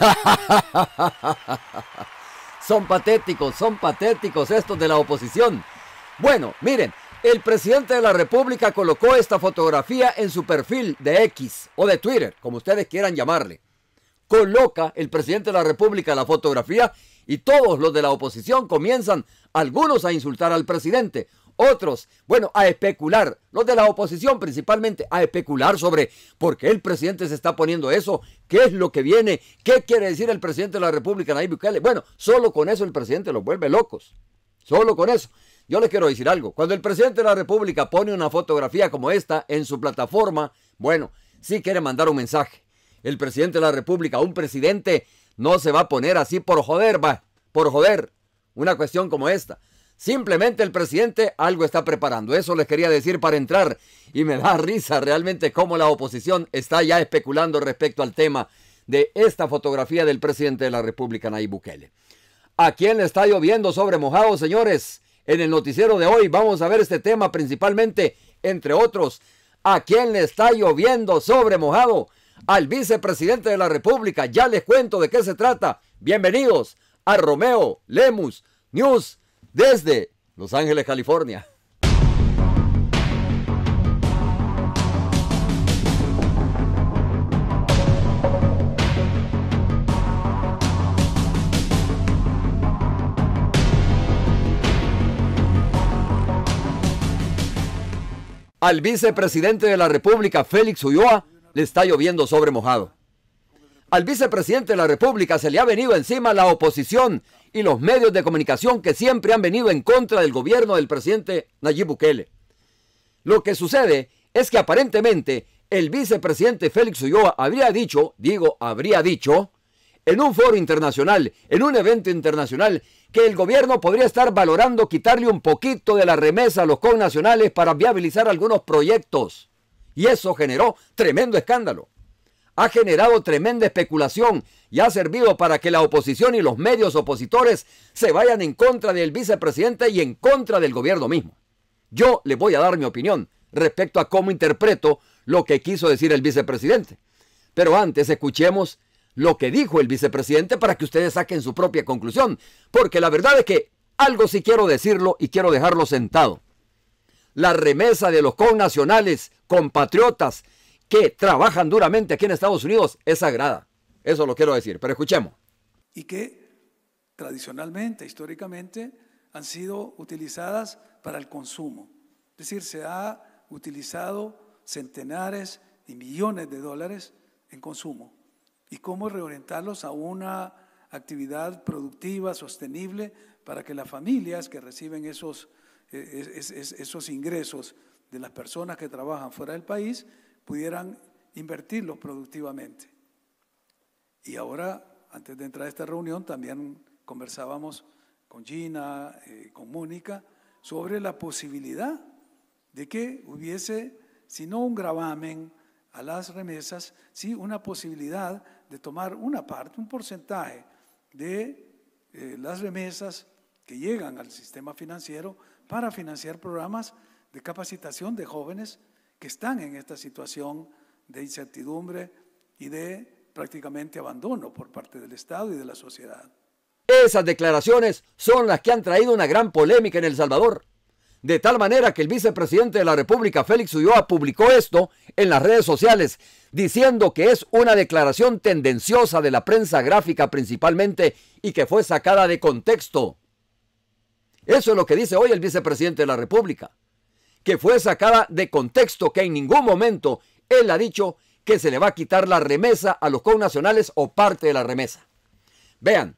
son patéticos, son patéticos estos de la oposición. Bueno, miren, el presidente de la República colocó esta fotografía en su perfil de X o de Twitter, como ustedes quieran llamarle. Coloca el presidente de la República la fotografía y todos los de la oposición comienzan, algunos a insultar al presidente, otros, bueno, a especular, los de la oposición principalmente, a especular sobre por qué el presidente se está poniendo eso, qué es lo que viene, qué quiere decir el presidente de la República, Nayib Bukele. Bueno, solo con eso el presidente los vuelve locos, solo con eso. Yo les quiero decir algo, cuando el presidente de la República pone una fotografía como esta en su plataforma, bueno, sí quiere mandar un mensaje. El presidente de la República, un presidente, no se va a poner así por joder, va, por joder, una cuestión como esta. Simplemente el presidente algo está preparando. Eso les quería decir para entrar. Y me da risa realmente cómo la oposición está ya especulando respecto al tema de esta fotografía del presidente de la República, Nayib Bukele. ¿A quién le está lloviendo sobre mojado, señores? En el noticiero de hoy vamos a ver este tema principalmente, entre otros. ¿A quién le está lloviendo sobre mojado? Al vicepresidente de la República. Ya les cuento de qué se trata. Bienvenidos a Romeo Lemus News desde Los Ángeles, California. Al vicepresidente de la República, Félix Ulloa, le está lloviendo sobre mojado. Al vicepresidente de la República se le ha venido encima la oposición y los medios de comunicación que siempre han venido en contra del gobierno del presidente Nayib Bukele. Lo que sucede es que aparentemente el vicepresidente Félix Ulloa habría dicho, digo, habría dicho, en un foro internacional, en un evento internacional, que el gobierno podría estar valorando quitarle un poquito de la remesa a los connacionales para viabilizar algunos proyectos. Y eso generó tremendo escándalo ha generado tremenda especulación y ha servido para que la oposición y los medios opositores se vayan en contra del vicepresidente y en contra del gobierno mismo. Yo le voy a dar mi opinión respecto a cómo interpreto lo que quiso decir el vicepresidente. Pero antes escuchemos lo que dijo el vicepresidente para que ustedes saquen su propia conclusión, porque la verdad es que algo sí quiero decirlo y quiero dejarlo sentado. La remesa de los connacionales, compatriotas, que trabajan duramente aquí en Estados Unidos es sagrada. Eso lo quiero decir, pero escuchemos. Y que tradicionalmente, históricamente, han sido utilizadas para el consumo. Es decir, se ha utilizado centenares y millones de dólares en consumo. ¿Y cómo reorientarlos a una actividad productiva, sostenible, para que las familias que reciben esos, eh, esos ingresos de las personas que trabajan fuera del país pudieran invertirlo productivamente. Y ahora, antes de entrar a esta reunión, también conversábamos con Gina, eh, con Mónica, sobre la posibilidad de que hubiese, si no un gravamen a las remesas, sí una posibilidad de tomar una parte, un porcentaje de eh, las remesas que llegan al sistema financiero para financiar programas de capacitación de jóvenes que están en esta situación de incertidumbre y de prácticamente abandono por parte del Estado y de la sociedad. Esas declaraciones son las que han traído una gran polémica en El Salvador. De tal manera que el vicepresidente de la República, Félix Ulloa, publicó esto en las redes sociales, diciendo que es una declaración tendenciosa de la prensa gráfica principalmente y que fue sacada de contexto. Eso es lo que dice hoy el vicepresidente de la República que fue sacada de contexto, que en ningún momento él ha dicho que se le va a quitar la remesa a los connacionales o parte de la remesa. Vean,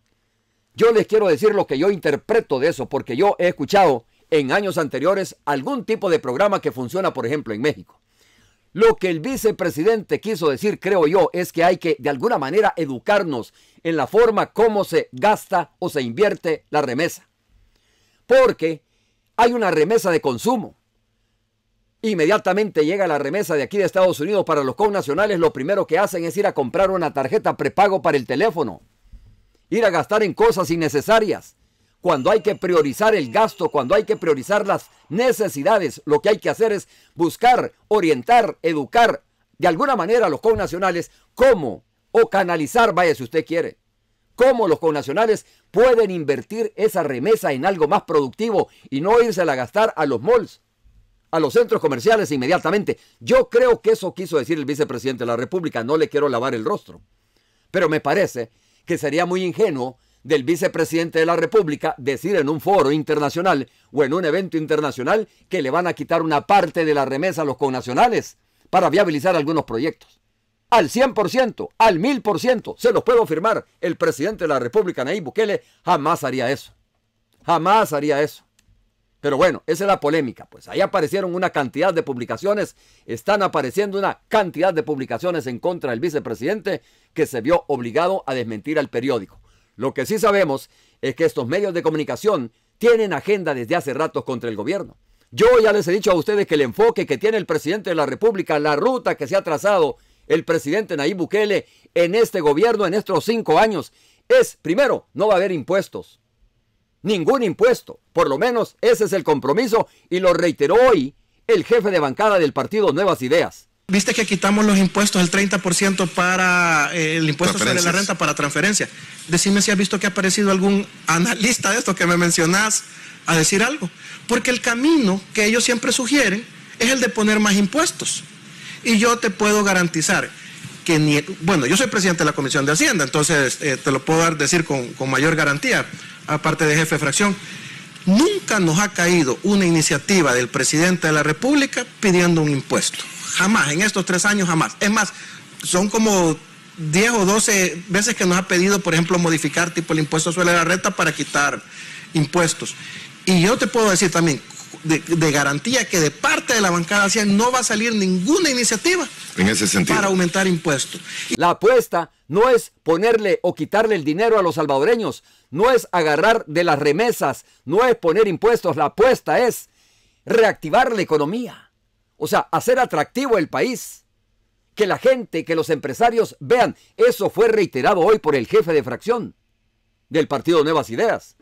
yo les quiero decir lo que yo interpreto de eso, porque yo he escuchado en años anteriores algún tipo de programa que funciona, por ejemplo, en México. Lo que el vicepresidente quiso decir, creo yo, es que hay que de alguna manera educarnos en la forma como se gasta o se invierte la remesa. Porque hay una remesa de consumo, Inmediatamente llega la remesa de aquí de Estados Unidos para los connacionales, lo primero que hacen es ir a comprar una tarjeta prepago para el teléfono. Ir a gastar en cosas innecesarias. Cuando hay que priorizar el gasto, cuando hay que priorizar las necesidades, lo que hay que hacer es buscar, orientar, educar de alguna manera a los connacionales cómo o canalizar, vaya si usted quiere, cómo los connacionales pueden invertir esa remesa en algo más productivo y no irse a gastar a los malls a los centros comerciales inmediatamente. Yo creo que eso quiso decir el vicepresidente de la República, no le quiero lavar el rostro. Pero me parece que sería muy ingenuo del vicepresidente de la República decir en un foro internacional o en un evento internacional que le van a quitar una parte de la remesa a los connacionales para viabilizar algunos proyectos. Al 100%, al 1000%, se los puedo firmar, el presidente de la República, Nayib Bukele, jamás haría eso. Jamás haría eso. Pero bueno, esa es la polémica. Pues ahí aparecieron una cantidad de publicaciones, están apareciendo una cantidad de publicaciones en contra del vicepresidente que se vio obligado a desmentir al periódico. Lo que sí sabemos es que estos medios de comunicación tienen agenda desde hace ratos contra el gobierno. Yo ya les he dicho a ustedes que el enfoque que tiene el presidente de la República, la ruta que se ha trazado el presidente Nayib Bukele en este gobierno, en estos cinco años, es, primero, no va a haber impuestos ningún impuesto. Por lo menos ese es el compromiso y lo reiteró hoy el jefe de bancada del partido Nuevas Ideas. Viste que quitamos los impuestos, el 30% para eh, el impuesto sobre la renta para transferencia. Decime si has visto que ha aparecido algún analista de esto que me mencionas a decir algo. Porque el camino que ellos siempre sugieren es el de poner más impuestos. Y yo te puedo garantizar que ni... Bueno, yo soy presidente de la Comisión de Hacienda, entonces eh, te lo puedo dar, decir con, con mayor garantía aparte de jefe de fracción, nunca nos ha caído una iniciativa del presidente de la República pidiendo un impuesto. Jamás, en estos tres años jamás. Es más, son como 10 o 12 veces que nos ha pedido, por ejemplo, modificar tipo el impuesto sobre la renta para quitar impuestos. Y yo te puedo decir también, de, garantía que de parte de la bancada no va a salir ninguna iniciativa en ese sentido. para aumentar impuestos. La apuesta no es ponerle o quitarle el dinero a los salvadoreños, no es agarrar de las remesas, no es poner impuestos, la apuesta es reactivar la economía, o sea, hacer atractivo el país. Que la gente, que los empresarios vean, eso fue reiterado hoy por el jefe de fracción del partido Nuevas Ideas.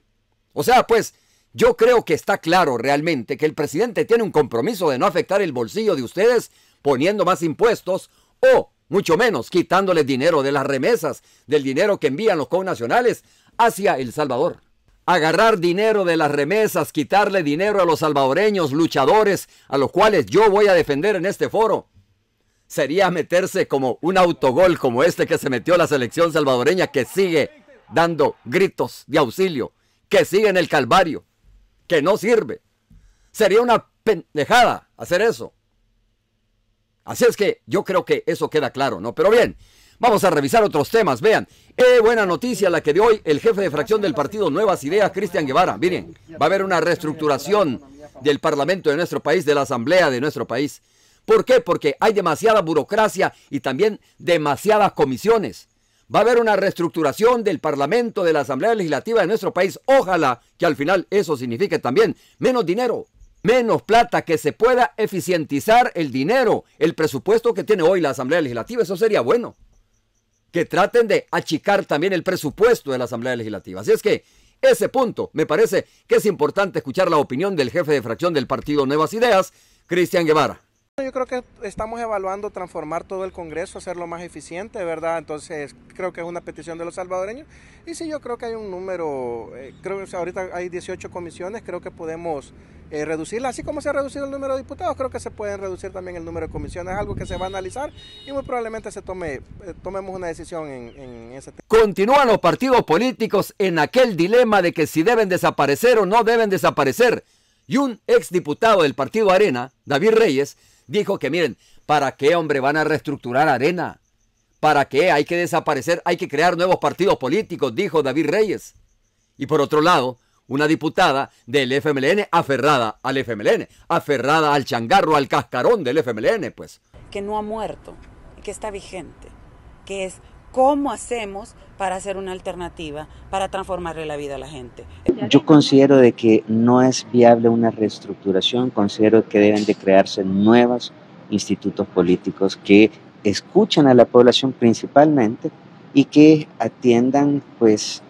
O sea, pues, yo creo que está claro realmente que el presidente tiene un compromiso de no afectar el bolsillo de ustedes poniendo más impuestos o, mucho menos, quitándoles dinero de las remesas, del dinero que envían los connacionales hacia El Salvador. Agarrar dinero de las remesas, quitarle dinero a los salvadoreños luchadores, a los cuales yo voy a defender en este foro, sería meterse como un autogol como este que se metió la selección salvadoreña que sigue dando gritos de auxilio, que sigue en el calvario que no sirve. Sería una pendejada hacer eso. Así es que yo creo que eso queda claro, ¿no? Pero bien, vamos a revisar otros temas. Vean, eh, buena noticia la que dio hoy el jefe de fracción del partido Nuevas Ideas, Cristian Guevara. Miren, va a haber una reestructuración del Parlamento de nuestro país, de la Asamblea de nuestro país. ¿Por qué? Porque hay demasiada burocracia y también demasiadas comisiones va a haber una reestructuración del Parlamento, de la Asamblea Legislativa de nuestro país. Ojalá que al final eso signifique también menos dinero, menos plata, que se pueda eficientizar el dinero, el presupuesto que tiene hoy la Asamblea Legislativa. Eso sería bueno. Que traten de achicar también el presupuesto de la Asamblea Legislativa. Así es que ese punto me parece que es importante escuchar la opinión del jefe de fracción del partido Nuevas Ideas, Cristian Guevara. Yo creo que estamos evaluando transformar todo el Congreso, hacerlo más eficiente, ¿verdad? Entonces, creo que es una petición de los salvadoreños. Y sí, yo creo que hay un número, eh, creo que ahorita hay 18 comisiones, creo que podemos eh, reducirla, así como se ha reducido el número de diputados, creo que se pueden reducir también el número de comisiones, es algo que se va a analizar y muy probablemente se tome, eh, tomemos una decisión en, en ese tema. Continúan los partidos políticos en aquel dilema de que si deben desaparecer o no deben desaparecer. Y un exdiputado del partido Arena, David Reyes, Dijo que miren, ¿para qué hombre van a reestructurar arena? ¿Para qué? Hay que desaparecer, hay que crear nuevos partidos políticos, dijo David Reyes. Y por otro lado, una diputada del FMLN aferrada al FMLN, aferrada al changarro, al cascarón del FMLN, pues. Que no ha muerto, que está vigente, que es cómo hacemos para hacer una alternativa, para transformarle la vida a la gente. Yo considero de que no es viable una reestructuración, considero que deben de crearse nuevos institutos políticos que escuchen a la población principalmente y que atiendan pues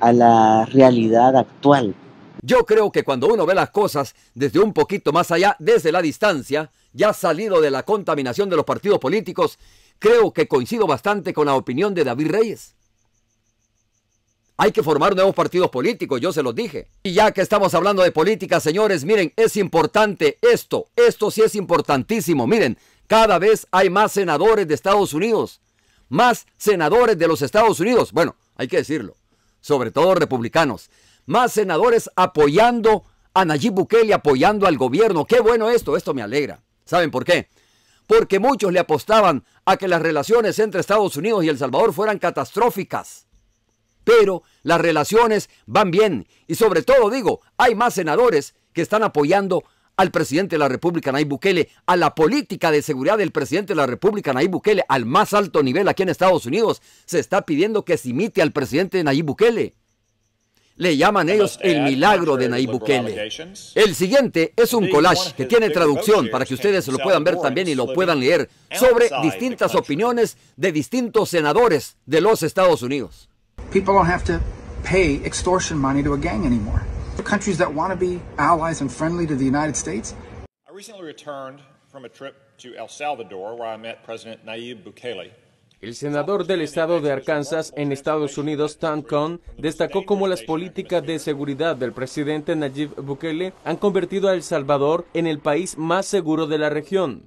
a la realidad actual. Yo creo que cuando uno ve las cosas desde un poquito más allá, desde la distancia, ya salido de la contaminación de los partidos políticos, creo que coincido bastante con la opinión de David Reyes. Hay que formar nuevos partidos políticos, yo se los dije. Y ya que estamos hablando de política, señores, miren, es importante esto, esto sí es importantísimo. Miren, cada vez hay más senadores de Estados Unidos, más senadores de los Estados Unidos, bueno, hay que decirlo, sobre todo republicanos, más senadores apoyando a Nayib Bukele, apoyando al gobierno. Qué bueno esto, esto me alegra. ¿Saben por qué? porque muchos le apostaban a que las relaciones entre Estados Unidos y El Salvador fueran catastróficas. Pero las relaciones van bien y sobre todo digo, hay más senadores que están apoyando al presidente de la República, Nayib Bukele, a la política de seguridad del presidente de la República, Nayib Bukele, al más alto nivel aquí en Estados Unidos. Se está pidiendo que se imite al presidente Nayib Bukele le llaman ellos el milagro de Nayib Bukele. El siguiente es un collage que tiene traducción para que ustedes lo puedan ver también y lo puedan leer sobre distintas opiniones de distintos senadores de los Estados Unidos. People don't have to pay extortion money to a gang anymore. Countries that want to be allies and friendly to the United States. I recently returned from a trip to El Salvador where I met President Nayib Bukele. El senador del estado de Arkansas en Estados Unidos, Tom Cohn, destacó cómo las políticas de seguridad del presidente Nayib Bukele han convertido a El Salvador en el país más seguro de la región.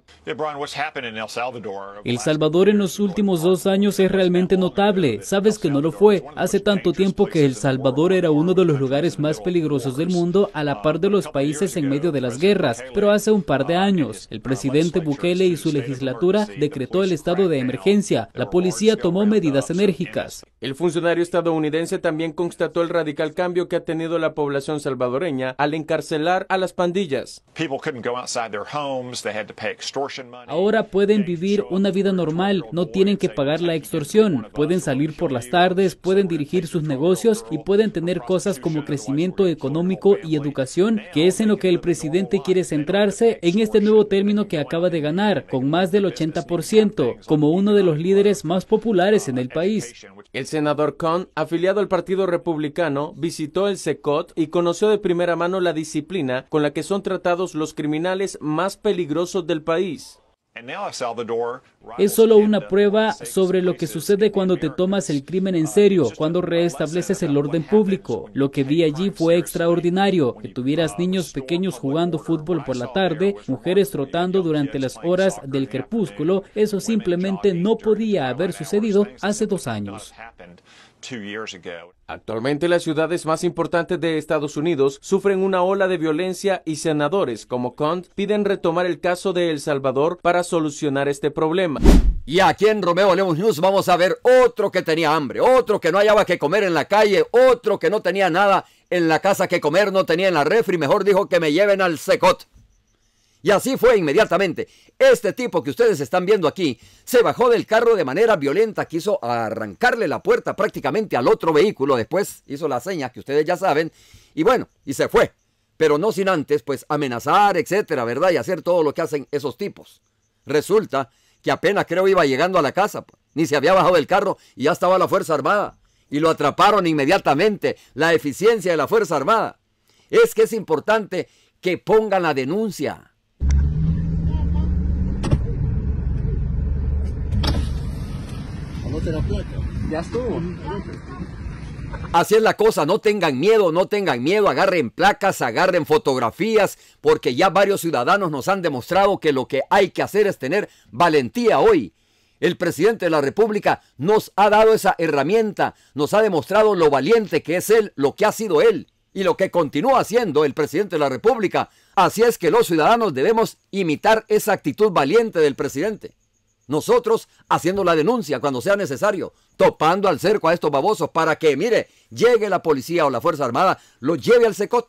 El Salvador en los últimos dos años es realmente notable. Sabes que no lo fue. Hace tanto tiempo que El Salvador era uno de los lugares más peligrosos del mundo a la par de los países en medio de las guerras. Pero hace un par de años, el presidente Bukele y su legislatura decretó el estado de emergencia policía tomó medidas enérgicas. El funcionario estadounidense también constató el radical cambio que ha tenido la población salvadoreña al encarcelar a las pandillas. Ahora pueden vivir una vida normal, no tienen que pagar la extorsión, pueden salir por las tardes, pueden dirigir sus negocios y pueden tener cosas como crecimiento económico y educación, que es en lo que el presidente quiere centrarse en este nuevo término que acaba de ganar, con más del 80%, como uno de los líderes más populares en el país. El senador Kahn, afiliado al Partido Republicano, visitó el SECOT y conoció de primera mano la disciplina con la que son tratados los criminales más peligrosos del país. Es solo una prueba sobre lo que sucede cuando te tomas el crimen en uh, serio, cuando restableces el orden público. Lo que vi allí fue extraordinario, que tuvieras uh, niños pequeños jugando fútbol por la tarde, mujeres trotando durante las horas del crepúsculo, eso simplemente no podía haber sucedido hace dos años. Actualmente las ciudades más importantes de Estados Unidos sufren una ola de violencia y senadores como Kant piden retomar el caso de El Salvador para solucionar este problema. Y aquí en Romeo News vamos a ver otro que tenía hambre, otro que no hallaba que comer en la calle, otro que no tenía nada en la casa que comer, no tenía en la refri, mejor dijo que me lleven al secot. Y así fue inmediatamente. Este tipo que ustedes están viendo aquí se bajó del carro de manera violenta, quiso arrancarle la puerta prácticamente al otro vehículo, después hizo la seña que ustedes ya saben, y bueno, y se fue. Pero no sin antes, pues, amenazar, etcétera, ¿verdad? Y hacer todo lo que hacen esos tipos. Resulta que apenas creo iba llegando a la casa, pues, ni se había bajado del carro y ya estaba la Fuerza Armada. Y lo atraparon inmediatamente, la eficiencia de la Fuerza Armada. Es que es importante que pongan la denuncia Así es la cosa, no tengan miedo, no tengan miedo, agarren placas, agarren fotografías, porque ya varios ciudadanos nos han demostrado que lo que hay que hacer es tener valentía hoy. El presidente de la República nos ha dado esa herramienta, nos ha demostrado lo valiente que es él, lo que ha sido él y lo que continúa haciendo el presidente de la República. Así es que los ciudadanos debemos imitar esa actitud valiente del presidente. Nosotros haciendo la denuncia cuando sea necesario, topando al cerco a estos babosos para que, mire, llegue la policía o la Fuerza Armada, lo lleve al secot.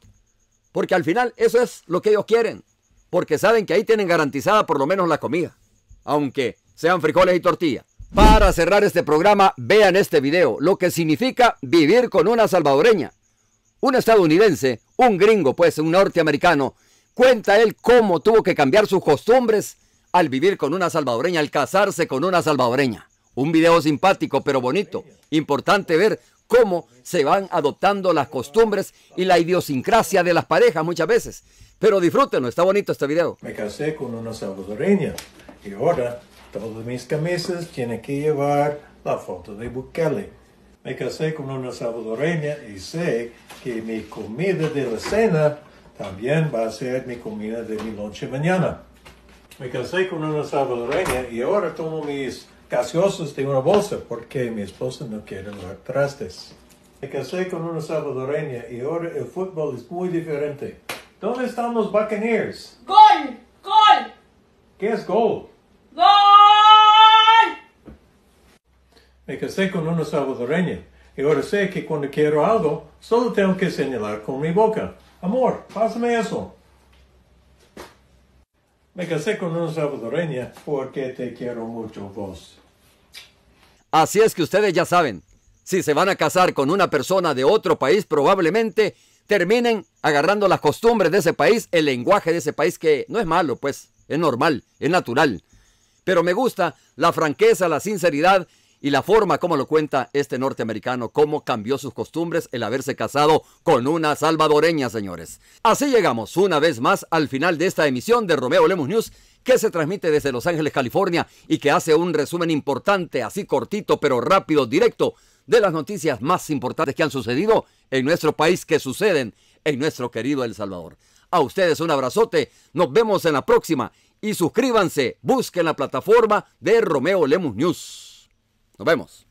Porque al final eso es lo que ellos quieren. Porque saben que ahí tienen garantizada por lo menos la comida. Aunque sean frijoles y tortilla. Para cerrar este programa, vean este video, lo que significa vivir con una salvadoreña. Un estadounidense, un gringo, pues, un norteamericano, cuenta él cómo tuvo que cambiar sus costumbres al vivir con una salvadoreña, al casarse con una salvadoreña. Un video simpático pero bonito. Importante ver cómo se van adoptando las costumbres y la idiosincrasia de las parejas muchas veces. Pero disfrútenlo, está bonito este video. Me casé con una salvadoreña y ahora todas mis camisas tienen que llevar la foto de Bukele. Me casé con una salvadoreña y sé que mi comida de la cena también va a ser mi comida de mi noche mañana me casé con una salvadoreña y ahora tomo mis gaseosos de una bolsa porque mi esposa no quiere dar trastes. Me casé con una salvadoreña y ahora el fútbol es muy diferente. ¿Dónde están los Buccaneers? ¡Gol! ¡Gol! ¿Qué es gol? ¡Gol! Me casé con una salvadoreña y ahora sé que cuando quiero algo, solo tengo que señalar con mi boca. Amor, pásame eso. Me casé con una salvadoreña porque te quiero mucho vos. Así es que ustedes ya saben, si se van a casar con una persona de otro país, probablemente terminen agarrando las costumbres de ese país, el lenguaje de ese país, que no es malo, pues, es normal, es natural. Pero me gusta la franqueza, la sinceridad y la forma como lo cuenta este norteamericano, cómo cambió sus costumbres el haberse casado con una salvadoreña, señores. Así llegamos una vez más al final de esta emisión de Romeo Lemus News que se transmite desde Los Ángeles, California y que hace un resumen importante, así cortito pero rápido, directo, de las noticias más importantes que han sucedido en nuestro país, que suceden en nuestro querido El Salvador. A ustedes un abrazote, nos vemos en la próxima y suscríbanse, busquen la plataforma de Romeo Lemus News. Nos vemos.